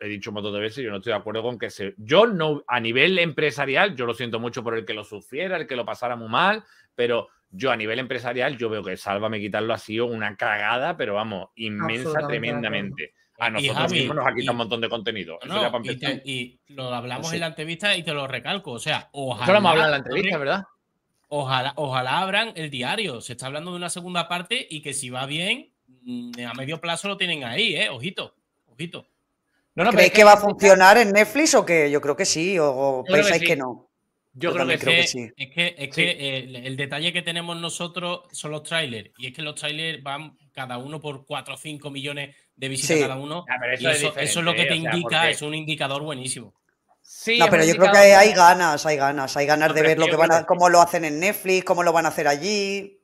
he dicho un montón de veces, yo no estoy de acuerdo con que se. Yo no, a nivel empresarial, yo lo siento mucho por el que lo sufriera, el que lo pasara muy mal, pero yo a nivel empresarial, yo veo que Sálvame quitarlo ha sido una cagada, pero vamos, inmensa, tremendamente. A nosotros mismos nos ha quitado un montón de contenido. y, lo hablamos en la entrevista y te lo recalco. O sea, ojalá. la entrevista, ¿verdad? Ojalá, ojalá abran el diario. Se está hablando de una segunda parte y que si va bien, mm, a medio plazo lo tienen ahí, ¿eh? Ojito, ojito. ¿Creéis que, va a funcionar en Netflix o que yo creo que sí? ¿O, pensáis que, no? Yo, creo, que, sí. Es que, el, detalle que tenemos nosotros son los trailers. Y es que los trailers van cada uno por 4 o 5 millones de visitas cada uno. y eso, es lo que te indica, es un indicador buenísimo. no, pero yo creo que hay, ganas, hay ganas, hay ganas de ver lo que van cómo lo hacen en Netflix, cómo lo van a hacer allí.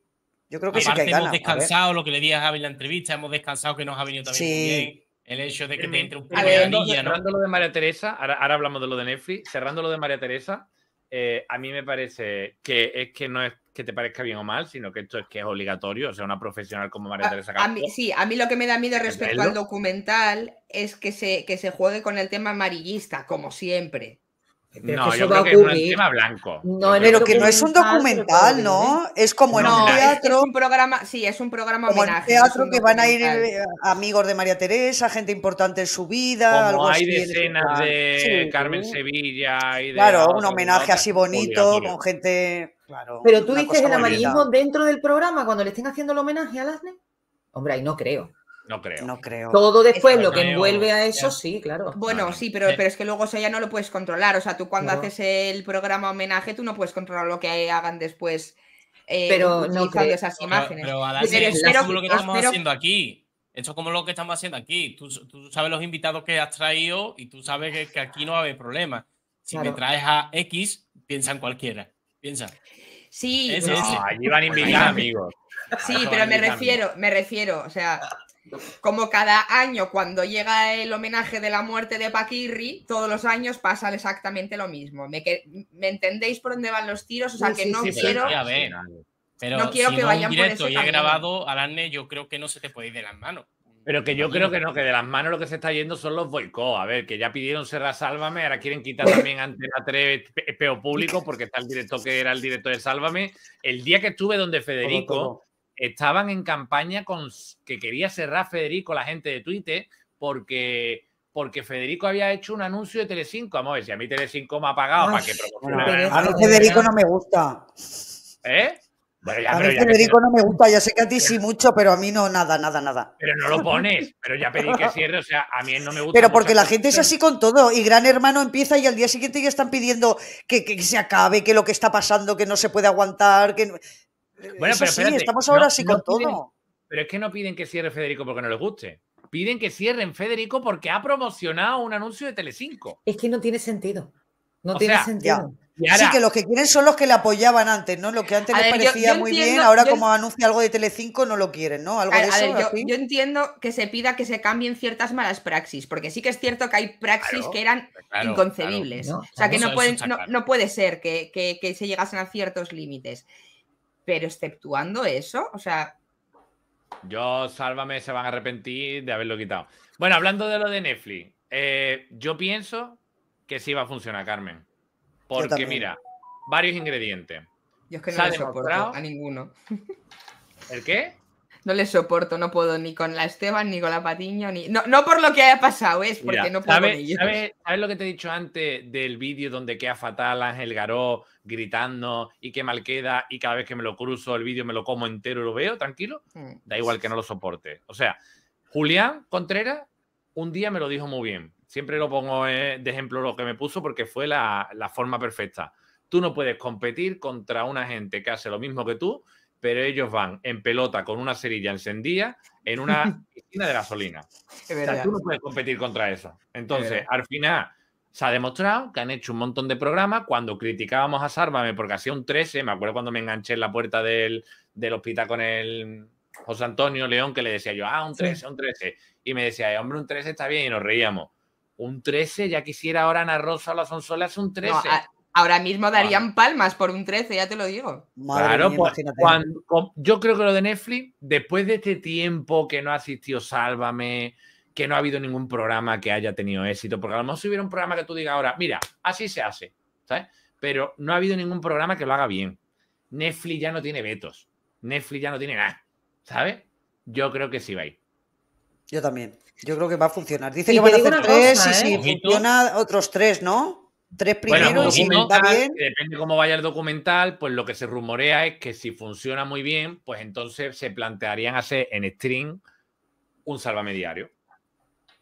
Yo creo que sí que hay ganas. Hemos descansado, lo que le di a Javi en la entrevista, hemos descansado que nos ha venido también el hecho de que te em, entre un poco de ¿no? Cerrando lo de María Teresa, ahora, hablamos de lo de Netflix, cerrando lo de María Teresa, eh, a mí me parece que es que no es que te parezca bien o mal, sino que esto es que es obligatorio, o sea, una profesional como María Teresa sí, a mí lo que me da miedo respecto al documental es que se, que se juegue con el tema amarillista, como siempre no, yo creo que es un tema blanco. No, pero que, no es un documental, ¿no? Es como en un teatro. un programa, sí, es un programa En teatro que van a ir eh, amigos de María Teresa, gente importante en su vida. Como hay decenas de Carmen Sevilla. Y de claro, un homenaje así bonito, con gente. pero tú dices el amarillismo dentro del programa cuando le estén haciendo el homenaje a Lasne. Hombre, ahí no creo. No creo. No creo. Todo después lo que envuelve a eso, sí, claro. Bueno, sí, pero, pero es que luego ya no lo puedes controlar. O sea, tú cuando haces el programa homenaje, tú no puedes controlar lo que hagan después. Eh, pero no esas imágenes. Pero, pero, es lo que estamos haciendo aquí. Esto es como lo que estamos haciendo aquí. Tú, sabes los invitados que has traído y tú sabes que, aquí no va a haber problema. Si me traes a X, piensa en cualquiera. Piensa. Sí, van a pues amigos. Sí, pero me refiero, me refiero, o sea, como cada año, cuando llega el homenaje de la muerte de Paquirri, todos los años pasa exactamente lo mismo. ¿Me, ¿me entendéis por dónde van los tiros? O sea, que no quiero. Pero, a ver, no quiero que vayan directo y he grabado, Anne, yo creo que no se te puede ir de las manos. Pero que yo creo que no, que de las manos lo que se está yendo son los boicots. A ver, que ya pidieron Serra Sálvame, ahora quieren quitar también Antena 3 Peo Público, porque está el director que era el director de Sálvame. El día que estuve donde Federico, estaban en campaña con que quería cerrar Federico la gente de Twitter porque porque Federico había hecho un anuncio de Telecinco. Vamos a ver si a mí Telecinco me ha pagado ah, para que A mí Federico no me gusta. ¿Eh? a Federico no me gusta, yo sé que a ti sí mucho, pero a mí no, nada, nada, nada. Pero no lo pones, pero ya pedí que cierre, o sea, a mí no me gusta. Pero porque la gente es así con todo, y Gran Hermano empieza y al día siguiente ya están pidiendo que, que se acabe, que lo que está pasando, que no se puede aguantar, que... Bueno, pero sí, estamos ahora así con todo. Pero es que no piden que cierre Federico porque no les guste. Piden que cierren Federico porque ha promocionado un anuncio de Telecinco. Es que no tiene sentido. No tiene sentido. Sí, que los que quieren son los que le apoyaban antes, ¿no? Lo que antes les parecía muy bien, ahora como anuncia algo de Telecinco no lo quieren, ¿no? Algo de eso, yo, entiendo que se pida que se cambien ciertas malas praxis, porque sí que es cierto que hay praxis que eran pues inconcebibles. O sea, que no, puede ser que se llegasen a ciertos límites. Pero exceptuando eso, o sea. Yo, sálvame, se van a arrepentir de haberlo quitado. Bueno, hablando de lo de Netflix, eh, yo pienso que sí va a funcionar, Carmen. Porque, mira, varios ingredientes. Yo es que no lo soporto a ninguno. ¿El qué? no le soporto, no puedo ni con la Esteban, ni con la Patiño, ni. No, no por lo que haya pasado, es porque no puedo ¿sabes, con ¿sabes, lo que te he dicho antes del vídeo donde queda fatal Ángel Garó gritando y que mal queda y cada vez que me lo cruzo el vídeo me lo como entero y lo veo, tranquilo? Mm. Da igual que no lo soporte. O sea, Julián Contreras un día me lo dijo muy bien. Siempre lo pongo eh, de ejemplo lo que me puso porque fue la, la forma perfecta. Tú no puedes competir contra una gente que hace lo mismo que tú pero ellos van en pelota con una cerilla encendida en una piscina de gasolina. O sea, tú no puedes competir contra eso. Entonces, al final, se ha demostrado que han hecho un montón de programas. Cuando criticábamos a Sárvame porque hacía un 13, me acuerdo cuando me enganché en la puerta del, hospital con el José Antonio León, que le decía yo, ah, un 13, un 13. Y me decía, eh, hombre, un 13 está bien, y nos reíamos. Un 13, ya quisiera ahora Ana Rosa o la Sonsola hace un 13. Ahora mismo darían palmas por un 13, ya te lo digo. claro, pues, yo creo que lo de Netflix, después de este tiempo que no asistió Sálvame, que no ha habido ningún programa que haya tenido éxito, porque a lo mejor si hubiera un programa que tú digas ahora, mira, así se hace, ¿sabes? Pero no ha habido ningún programa que lo haga bien. Netflix ya no tiene vetos. Netflix ya no tiene nada, ¿sabes? Yo creo que sí va a ir. Yo también. Yo creo que va a funcionar. Dice que van a hacer tres y si ¿eh? funciona otros tres, ¿no? Tres primeros, bueno, bien. depende cómo vaya el documental, pues lo que se rumorea es que si funciona muy bien, pues entonces se plantearían hacer en stream un salvamediario. diario.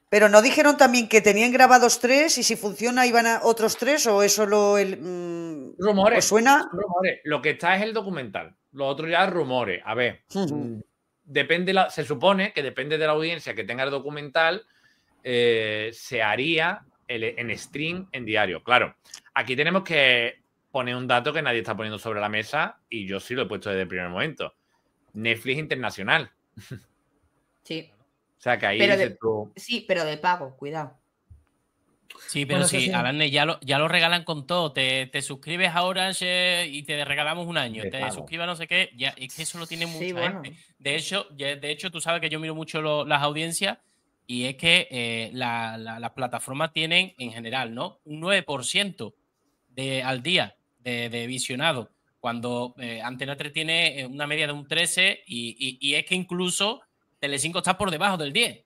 Pero no dijeron también que tenían grabados tres y si funciona iban a otros tres o es solo el mm, rumores. suena? Lo que está es el documental. Lo otro ya rumores. A ver, hmm. mm, depende la, se supone que depende de la audiencia que tenga el documental eh, se haría en stream, en diario. Claro, aquí tenemos que poner un dato que nadie está poniendo sobre la mesa y yo sí lo he puesto desde el primer momento. Netflix internacional. Sí. O sea, que ahí Sí, pero de pago, cuidado. Sí, pero sí, Alan, ya lo, ya lo regalan con todo. Te, suscribes ahora y te regalamos un año. Te suscribas no sé qué. Ya, es que eso lo tiene mucha De, hecho, de hecho, tú sabes que yo miro mucho las audiencias y es que eh, las plataformas tienen en general ¿no? un 9% de, al día de, visionado, cuando eh, Antena 3 tiene eh, una media de un 13 y, es que incluso Telecinco está por debajo del 10.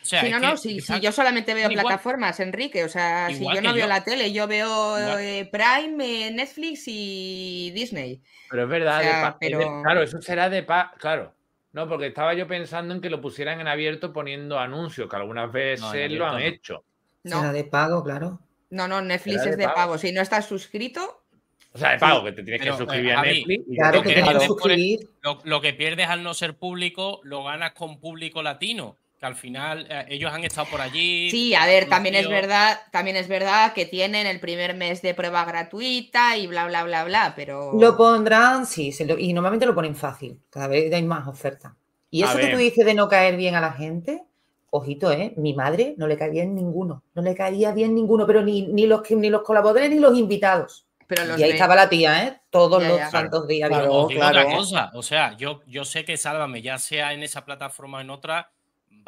O sea, si, yo solamente veo plataformas, Enrique, o sea, si yo no veo la tele, yo veo eh, Prime, Netflix y Disney. Pero es verdad, claro, eso será de paz, claro no, porque estaba yo pensando en que lo pusieran en abierto poniendo anuncios, que algunas veces lo han hecho. No. de pago, claro. No, no, Netflix es de pago. Si no estás suscrito. O sea, de pago, que te tienes que eh, suscribir a, Netflix. que, lo que pierdes al no ser público, lo ganas con público latino que al final eh, ellos han estado por allí. Sí, a ver, también es verdad, también es verdad que tienen el primer mes de prueba gratuita y bla bla bla bla, pero lo pondrán, sí, y normalmente lo ponen fácil, cada vez hay más ofertas. Y eso que tú dices de no caer bien a la gente, ojito, eh, mi madre no le caía bien ninguno, no le caía bien ninguno, pero ni, ni los ni los colaboradores ni los invitados. Pero y ahí estaba la tía, ¿eh? Todos los santos días. o sea, yo, yo sé que Sálvame, ya sea en esa plataforma o en otra,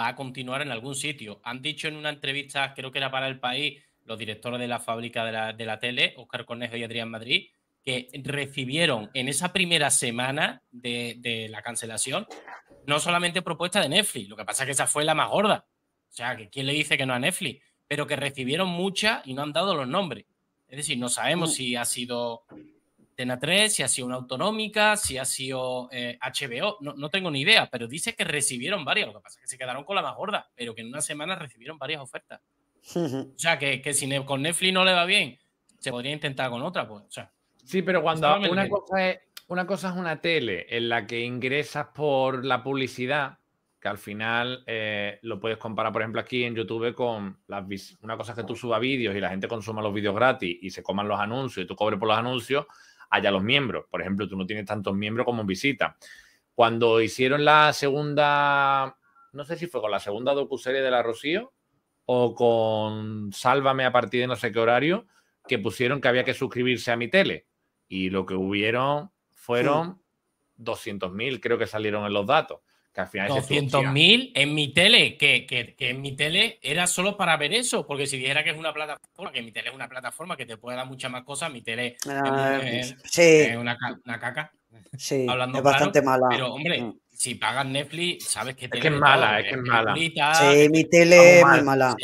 va a continuar en algún sitio. Han dicho en una entrevista, creo que era para el país, los directores de la fábrica de la, de la tele, Oscar Cornejo y Adrián Madrid, que recibieron en esa primera semana de, de, la cancelación no solamente propuesta de Netflix, lo que pasa es que esa fue la más gorda. O sea, que quién le dice que no a Netflix, pero que recibieron muchas y no han dado los nombres. Es decir, no sabemos mm. si ha sido 3, si ha sido una autonómica, si ha sido HBO, eh, no, tengo ni idea, pero dice que recibieron varias, lo que pasa es que se quedaron con la más gorda, pero que en una semana recibieron varias ofertas. o sea, que, si con Netflix no le va bien, se podría intentar con otra, pues. sí, pero cuando una cosa, es, una tele en la que ingresas por la publicidad, que al final eh, lo puedes comparar, por ejemplo, aquí en YouTube con las una cosa es que tú subas vídeos y la gente consuma los vídeos gratis y se coman los anuncios y tú cobres por los anuncios, haya los miembros. Por ejemplo, tú no tienes tantos miembros como en visita. Cuando hicieron la segunda, no sé si fue con la segunda docuserie de la Rocío o con Sálvame a partir de no sé qué horario, que pusieron que había que suscribirse a mi tele. Y lo que hubieron fueron 200.000, creo que salieron en los datos. Que al 200.000 en mi tele, que, en mi tele era solo para ver eso, porque si dijera que es una plataforma, que mi tele es una plataforma que te puede dar muchas más cosas, mi tele es, ah, una, caca. Sí, Hablando es bastante mala. Pero hombre, mm. si pagas Netflix, sabes que... Es que es mala, es que es mala. sí, mi tele es mala.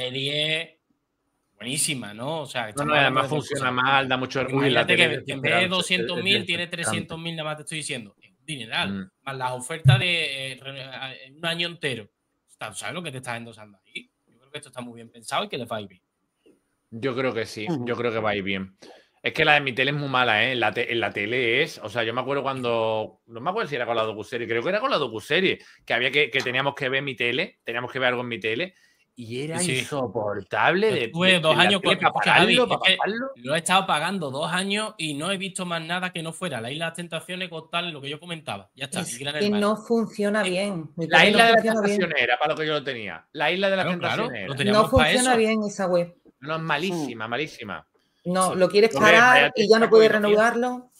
buenísima, ¿no? O sea, además funciona mal, da mucho orgullo. Imagínate que en vez de 200.000 tiene 300.000, nada más te estoy diciendo dineral, mm. más las ofertas de eh, eh, un año entero. ¿Sabes lo que te estás endosando ahí? Yo creo que esto está muy bien pensado y que le va a ir bien. Yo creo que sí, yo creo que va a ir bien. Es que la de mi tele es muy mala, ¿eh? En la, tele es. O sea, yo me acuerdo cuando. No me acuerdo si era con la docuserie, creo que era con la docuserie, que había que teníamos que ver mi tele, teníamos que ver algo en mi tele, y era insoportable. De, dos años con Lo he estado pagando dos años y no he visto más nada que no fuera la isla de las tentaciones con tal lo que yo comentaba. Ya está. que no funciona eh, bien. la isla de las tentaciones era para lo que yo lo tenía. La isla de las tentaciones. no funciona bien esa web. No, es malísima, malísima. No, lo quieres pagar y ya no puedes renovarlo.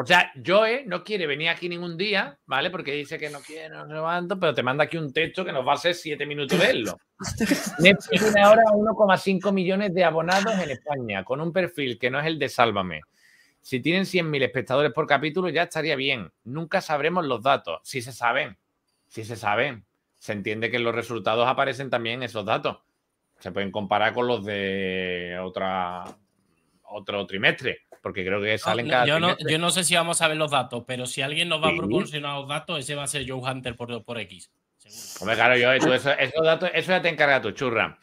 O sea, Joe no quiere venir aquí ningún día, ¿vale? Porque dice que no quiere, no levanto, pero te manda aquí un texto que nos va a hacer siete minutos verlo. Netflix tiene ahora 1,5 millones de abonados en España, con un perfil que no es el de Sálvame. Si tienen 100.000 espectadores por capítulo, ya estaría bien. Nunca sabremos los datos. Si se saben, si se saben. Se entiende que los resultados aparecen también esos datos. Se pueden comparar con los de otra, otro trimestre porque creo que salen cada yo no, yo no sé si vamos a ver los datos, pero si alguien nos va a proporcionar los datos, ese va a ser Joe Hunter por, por X. Hombre, claro, yo, esos datos, eso ya te encarga tu churra.